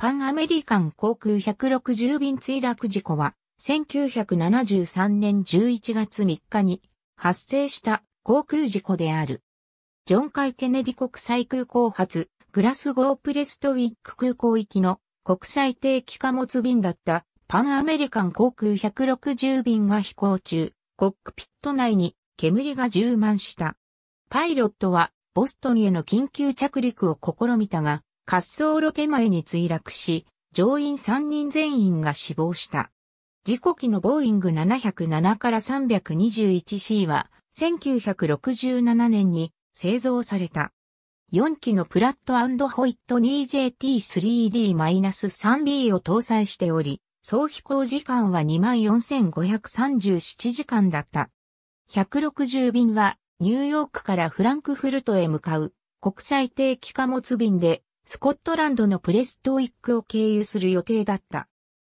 パンアメリカン航空160便墜落事故は、1973年11月3日に発生した航空事故である。ジョン・カイ・ケネディ国際空港発、グラスゴー・プレストウィック空港行きの国際定期貨物便だったパンアメリカン航空160便が飛行中、コックピット内に煙が充満した。パイロットはボストンへの緊急着陸を試みたが、滑走路手前に墜落し、乗員3人全員が死亡した。事故機のボーイング707から 321C は1967年に製造された。4機のプラットホイット 2JT3D-3B を搭載しており、総飛行時間は24,537時間だった。160便はニューヨークからフランクフルトへ向かう国際定期貨物便でスコットランドのプレストウィックを経由する予定だった。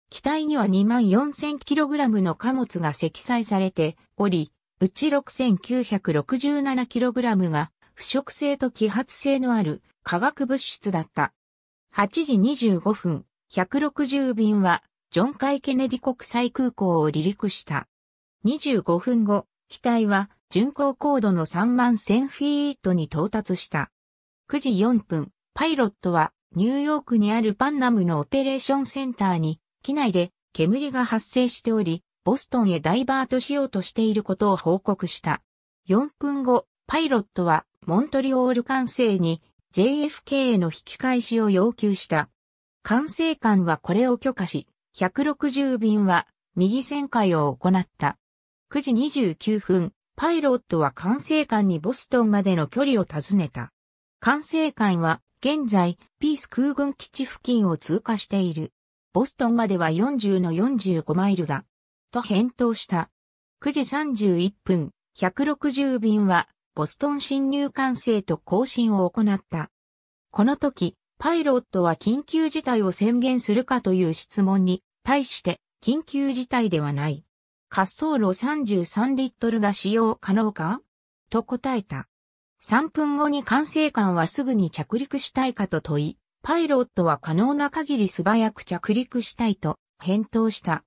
機体には 24,000kg の貨物が積載されており、うち 6,967kg が腐食性と揮発性のある化学物質だった。8時25分、160便はジョン・カイ・ケネディ国際空港を離陸した。25分後、機体は巡航高度の3万1000フィートに到達した。9時4分、パイロットはニューヨークにあるパンナムのオペレーションセンターに機内で煙が発生しており、ボストンへダイバートしようとしていることを報告した。4分後、パイロットはモントリオール管制に JFK への引き返しを要求した。管制官はこれを許可し、160便は右旋回を行った。9時29分、パイロットは管制官にボストンまでの距離を尋ねた。管制官は現在、ピース空軍基地付近を通過している。ボストンまでは40の45マイルだ。と返答した。9時31分、160便は、ボストン侵入管制と更新を行った。この時、パイロットは緊急事態を宣言するかという質問に対して、緊急事態ではない。滑走路33リットルが使用可能かと答えた。3分後に管制官はすぐに着陸したいかと問い、パイロットは可能な限り素早く着陸したいと返答した。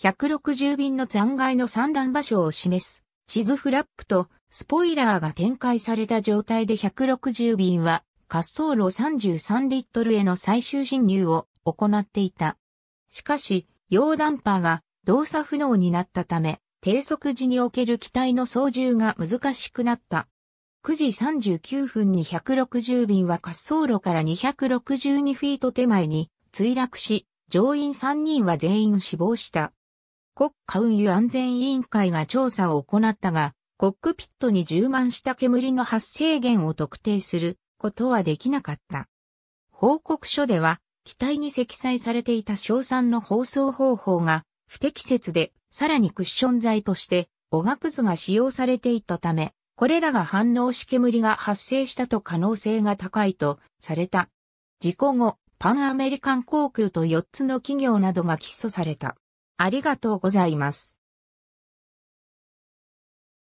160便の残骸の産卵場所を示す地図フラップとスポイラーが展開された状態で160便は滑走路33リットルへの最終進入を行っていた。しかし、溶断波パーが動作不能になったため、低速時における機体の操縦が難しくなった。9時39分に160便は滑走路から262フィート手前に墜落し、乗員3人は全員死亡した。国家運輸安全委員会が調査を行ったが、コックピットに充満した煙の発生源を特定することはできなかった。報告書では、機体に積載されていた硝酸の放送方法が不適切で、さらにクッション材として、おがくずが使用されていたため、これらが反応し煙が発生したと可能性が高いとされた。事故後、パンアメリカン航空と4つの企業などが起訴された。ありがとうございます。